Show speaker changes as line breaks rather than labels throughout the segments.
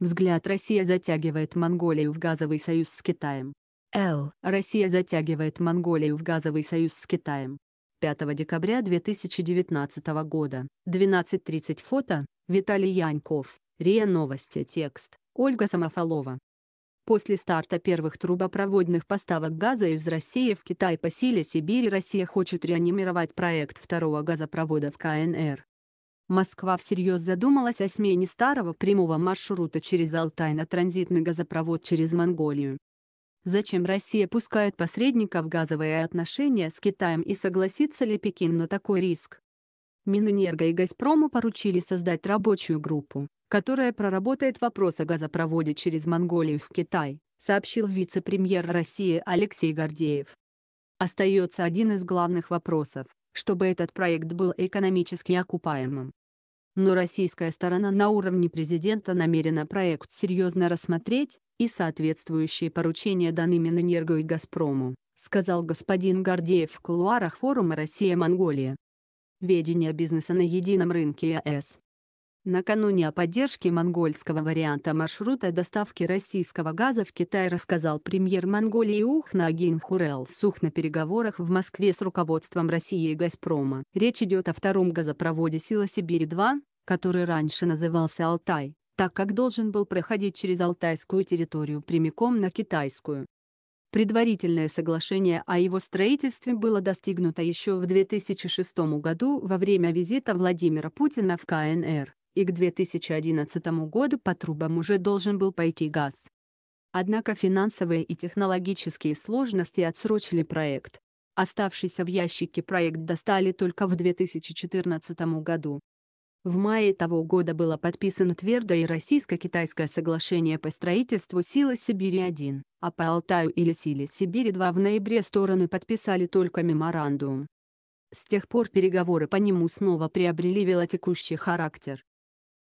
Взгляд Россия затягивает Монголию в газовый союз с Китаем. Л. Россия затягивает Монголию в газовый союз с Китаем. 5 декабря 2019 года, 12.30 фото, Виталий Яньков, РИА Новости Текст, Ольга Самофалова. После старта первых трубопроводных поставок газа из России в Китай по силе Сибири Россия хочет реанимировать проект второго газопровода в КНР. Москва всерьез задумалась о смене старого прямого маршрута через Алтай на транзитный газопровод через Монголию. Зачем Россия пускает посредников в газовые отношения с Китаем и согласится ли Пекин на такой риск? Минэнерго и Газпрому поручили создать рабочую группу, которая проработает вопрос о газопроводе через Монголию в Китай, сообщил вице-премьер России Алексей Гордеев. Остается один из главных вопросов чтобы этот проект был экономически окупаемым. Но российская сторона на уровне президента намерена проект серьезно рассмотреть, и соответствующие поручения даны Минэнерго и Газпрому, сказал господин Гордеев в кулуарах форума «Россия-Монголия». Ведение бизнеса на едином рынке ЕС Накануне о поддержке монгольского варианта маршрута доставки российского газа в Китай рассказал премьер Монголии Ухна Агин Хурел Сух на переговорах в Москве с руководством России и «Газпрома». Речь идет о втором газопроводе «Сила Сибири-2», который раньше назывался «Алтай», так как должен был проходить через алтайскую территорию прямиком на китайскую. Предварительное соглашение о его строительстве было достигнуто еще в 2006 году во время визита Владимира Путина в КНР и к 2011 году по трубам уже должен был пойти газ. Однако финансовые и технологические сложности отсрочили проект. Оставшийся в ящике проект достали только в 2014 году. В мае того года было подписано твердое Российско-Китайское соглашение по строительству Силы Сибири-1, а по Алтаю или Силе Сибири-2 в ноябре стороны подписали только меморандум. С тех пор переговоры по нему снова приобрели велотекущий характер.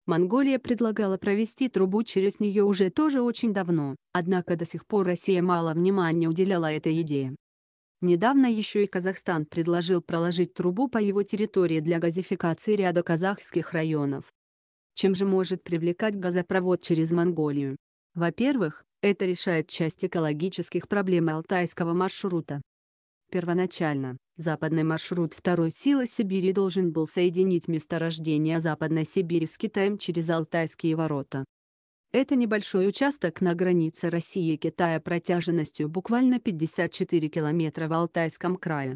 Монголия предлагала провести трубу через нее уже тоже очень давно, однако до сих пор Россия мало внимания уделяла этой идее. Недавно еще и Казахстан предложил проложить трубу по его территории для газификации ряда казахских районов. Чем же может привлекать газопровод через Монголию? Во-первых, это решает часть экологических проблем Алтайского маршрута. Первоначально, западный маршрут второй силы Сибири должен был соединить месторождение Западной Сибири с Китаем через Алтайские ворота. Это небольшой участок на границе России и Китая протяженностью буквально 54 километра в Алтайском крае.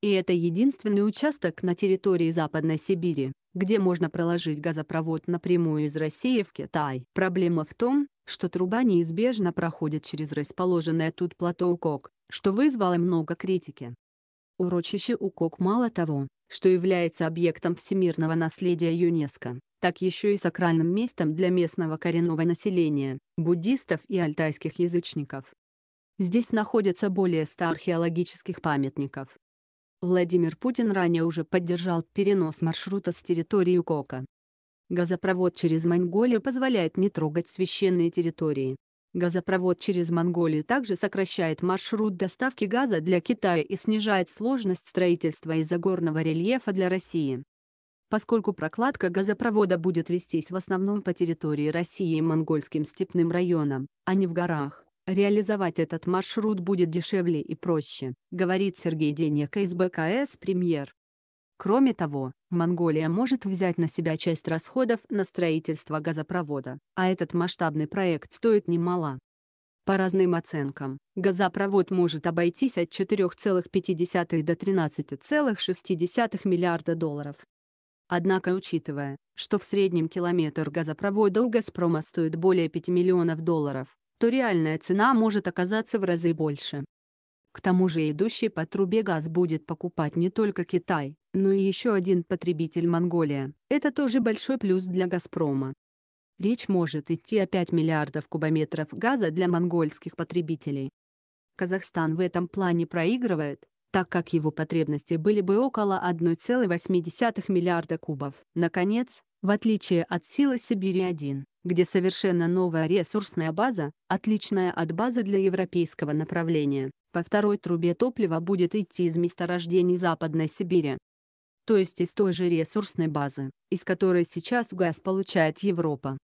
И это единственный участок на территории Западной Сибири, где можно проложить газопровод напрямую из России в Китай. Проблема в том, что труба неизбежно проходит через расположенное тут плато Укок, что вызвало много критики. Урочище Укок мало того, что является объектом всемирного наследия ЮНЕСКО, так еще и сакральным местом для местного коренного населения, буддистов и алтайских язычников. Здесь находятся более 100 археологических памятников. Владимир Путин ранее уже поддержал перенос маршрута с территории Укока. Газопровод через Монголию позволяет не трогать священные территории, Газопровод через Монголию также сокращает маршрут доставки газа для Китая и снижает сложность строительства из-за горного рельефа для России. Поскольку прокладка газопровода будет вестись в основном по территории России и монгольским степным районам, а не в горах, реализовать этот маршрут будет дешевле и проще, говорит Сергей Денек из БКС «Премьер». Кроме того, Монголия может взять на себя часть расходов на строительство газопровода, а этот масштабный проект стоит немало. По разным оценкам, газопровод может обойтись от 4,5 до 13,6 миллиарда долларов. Однако, учитывая, что в среднем километр газопровода у «Газпрома» стоит более 5 миллионов долларов, то реальная цена может оказаться в разы больше. К тому же идущий по трубе газ будет покупать не только Китай, но и еще один потребитель Монголия. Это тоже большой плюс для «Газпрома». Речь может идти о 5 миллиардов кубометров газа для монгольских потребителей. Казахстан в этом плане проигрывает, так как его потребности были бы около 1,8 миллиарда кубов. Наконец, в отличие от силы Сибири-1, где совершенно новая ресурсная база, отличная от базы для европейского направления, по второй трубе топлива будет идти из месторождений Западной Сибири то есть из той же ресурсной базы, из которой сейчас газ получает Европа.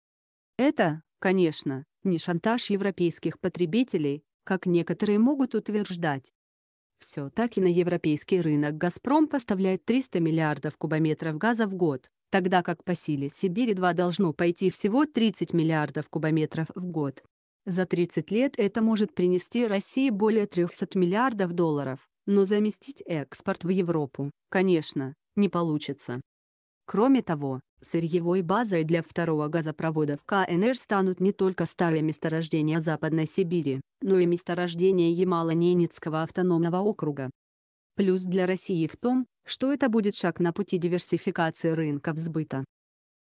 Это, конечно, не шантаж европейских потребителей, как некоторые могут утверждать. Все так и на европейский рынок «Газпром» поставляет 300 миллиардов кубометров газа в год, тогда как по силе Сибири-2 должно пойти всего 30 миллиардов кубометров в год. За 30 лет это может принести России более 300 миллиардов долларов, но заместить экспорт в Европу, конечно, не получится. Кроме того, сырьевой базой для второго газопровода в КНР станут не только старые месторождения Западной Сибири, но и месторождения Ямало-Ненецкого автономного округа. Плюс для России в том, что это будет шаг на пути диверсификации рынков сбыта.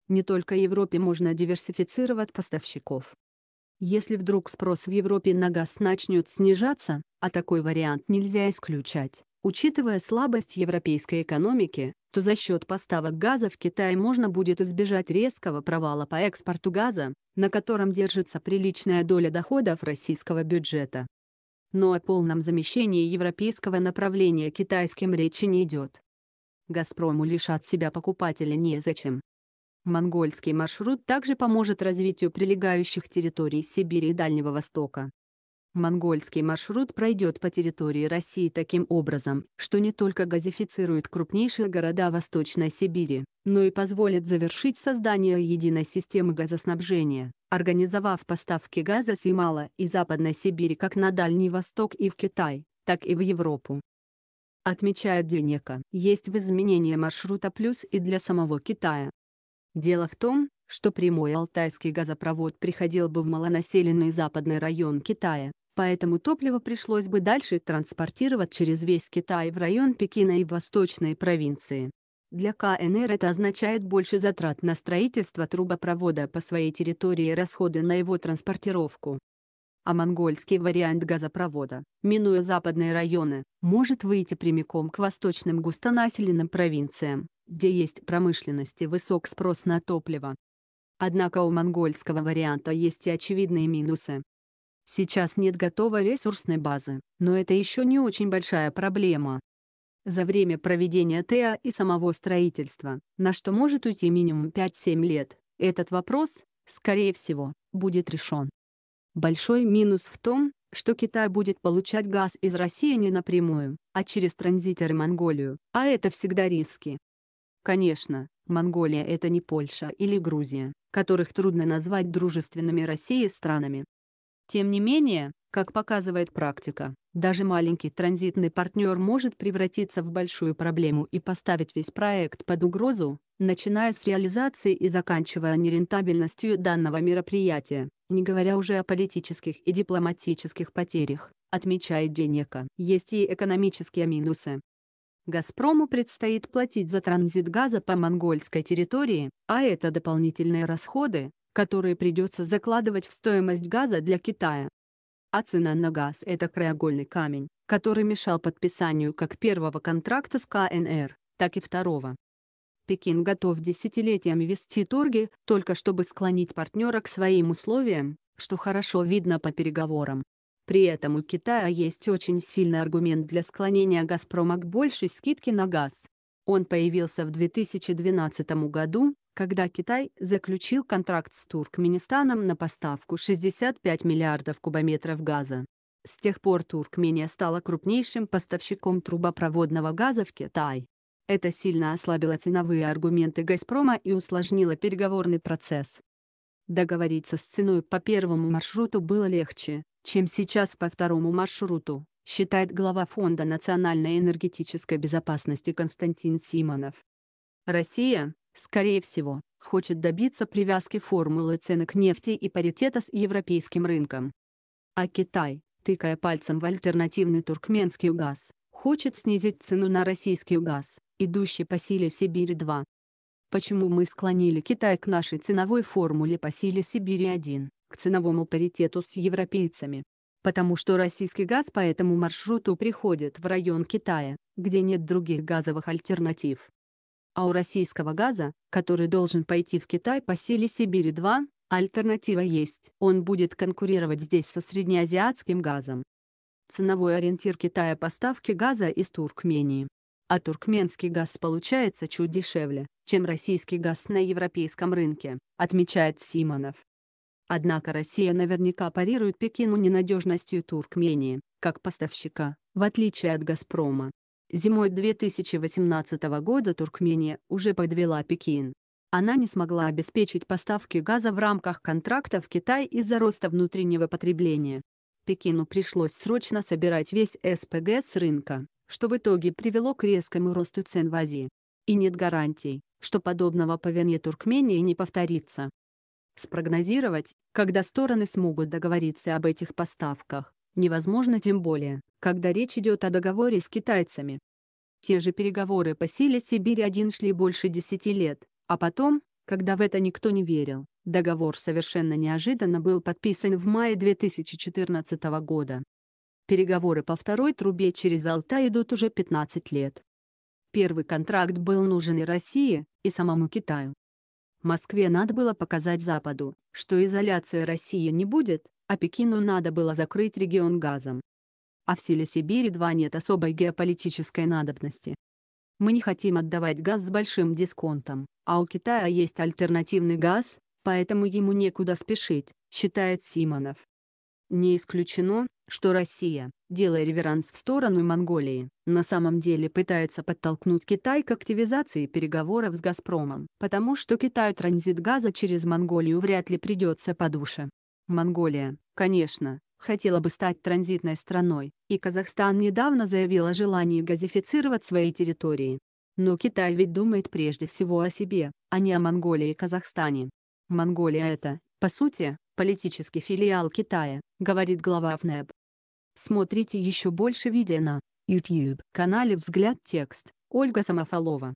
Не только Европе можно диверсифицировать поставщиков. Если вдруг спрос в Европе на газ начнет снижаться, а такой вариант нельзя исключать, Учитывая слабость европейской экономики, то за счет поставок газа в Китай можно будет избежать резкого провала по экспорту газа, на котором держится приличная доля доходов российского бюджета. Но о полном замещении европейского направления китайским речи не идет. «Газпрому» лишат себя покупателя незачем. Монгольский маршрут также поможет развитию прилегающих территорий Сибири и Дальнего Востока. Монгольский маршрут пройдет по территории России таким образом, что не только газифицирует крупнейшие города Восточной Сибири, но и позволит завершить создание единой системы газоснабжения, организовав поставки газа с Ямала и Западной Сибири как на Дальний Восток и в Китай, так и в Европу. Отмечает Дюнека, есть в изменении маршрута плюс и для самого Китая. Дело в том, что прямой алтайский газопровод приходил бы в малонаселенный западный район Китая, поэтому топливо пришлось бы дальше транспортировать через весь Китай в район Пекина и восточные провинции. Для КНР это означает больше затрат на строительство трубопровода по своей территории и расходы на его транспортировку. А монгольский вариант газопровода, минуя западные районы, может выйти прямиком к восточным густонаселенным провинциям, где есть промышленность и высок спрос на топливо. Однако у монгольского варианта есть и очевидные минусы. Сейчас нет готовой ресурсной базы, но это еще не очень большая проблема. За время проведения ТЭА и самого строительства, на что может уйти минимум 5-7 лет, этот вопрос, скорее всего, будет решен. Большой минус в том, что Китай будет получать газ из России не напрямую, а через транзитеры Монголию, а это всегда риски. Конечно, Монголия — это не Польша или Грузия, которых трудно назвать дружественными России странами, тем не менее, как показывает практика, даже маленький транзитный партнер может превратиться в большую проблему и поставить весь проект под угрозу, начиная с реализации и заканчивая нерентабельностью данного мероприятия, не говоря уже о политических и дипломатических потерях, отмечает Денека. Есть и экономические минусы. «Газпрому» предстоит платить за транзит газа по монгольской территории, а это дополнительные расходы, которые придется закладывать в стоимость газа для Китая. А цена на газ – это краеугольный камень, который мешал подписанию как первого контракта с КНР, так и второго. Пекин готов десятилетиями вести торги, только чтобы склонить партнера к своим условиям, что хорошо видно по переговорам. При этом у Китая есть очень сильный аргумент для склонения «Газпрома» к большей скидке на газ. Он появился в 2012 году, когда Китай заключил контракт с Туркменистаном на поставку 65 миллиардов кубометров газа. С тех пор Туркмения стала крупнейшим поставщиком трубопроводного газа в Китай. Это сильно ослабило ценовые аргументы «Газпрома» и усложнило переговорный процесс. Договориться с ценой по первому маршруту было легче, чем сейчас по второму маршруту, считает глава Фонда национальной энергетической безопасности Константин Симонов. Россия, скорее всего, хочет добиться привязки формулы цены к нефти и паритета с европейским рынком. А Китай, тыкая пальцем в альтернативный туркменский газ, хочет снизить цену на российский газ, идущий по силе Сибири-2. Почему мы склонили Китай к нашей ценовой формуле по силе Сибири-1, к ценовому паритету с европейцами? Потому что российский газ по этому маршруту приходит в район Китая, где нет других газовых альтернатив а у российского газа, который должен пойти в Китай по силе Сибири-2, альтернатива есть. Он будет конкурировать здесь со среднеазиатским газом. Ценовой ориентир Китая поставки газа из Туркмении. А туркменский газ получается чуть дешевле, чем российский газ на европейском рынке, отмечает Симонов. Однако Россия наверняка парирует Пекину ненадежностью Туркмении, как поставщика, в отличие от «Газпрома». Зимой 2018 года Туркмения уже подвела Пекин. Она не смогла обеспечить поставки газа в рамках контракта в Китай из-за роста внутреннего потребления. Пекину пришлось срочно собирать весь СПГ с рынка, что в итоге привело к резкому росту цен в Азии. И нет гарантий, что подобного поведения Туркмении не повторится. Спрогнозировать, когда стороны смогут договориться об этих поставках, невозможно тем более, когда речь идет о договоре с китайцами. Те же переговоры по силе Сибирь-1 шли больше десяти лет, а потом, когда в это никто не верил, договор совершенно неожиданно был подписан в мае 2014 года. Переговоры по второй трубе через Алтай идут уже 15 лет. Первый контракт был нужен и России, и самому Китаю. Москве надо было показать Западу, что изоляция России не будет, а Пекину надо было закрыть регион газом. А в силе Сибири 2 нет особой геополитической надобности. Мы не хотим отдавать газ с большим дисконтом, а у Китая есть альтернативный газ, поэтому ему некуда спешить, считает Симонов. Не исключено, что Россия, делая реверанс в сторону Монголии, на самом деле пытается подтолкнуть Китай к активизации переговоров с «Газпромом», потому что Китаю транзит газа через Монголию вряд ли придется по душе. Монголия, конечно, хотела бы стать транзитной страной, и Казахстан недавно заявил о желании газифицировать свои территории. Но Китай ведь думает прежде всего о себе, а не о Монголии и Казахстане. Монголия это, по сути, политический филиал Китая, говорит глава ФНЭБ. Смотрите еще больше видео на YouTube канале «Взгляд текст» Ольга Самофалова.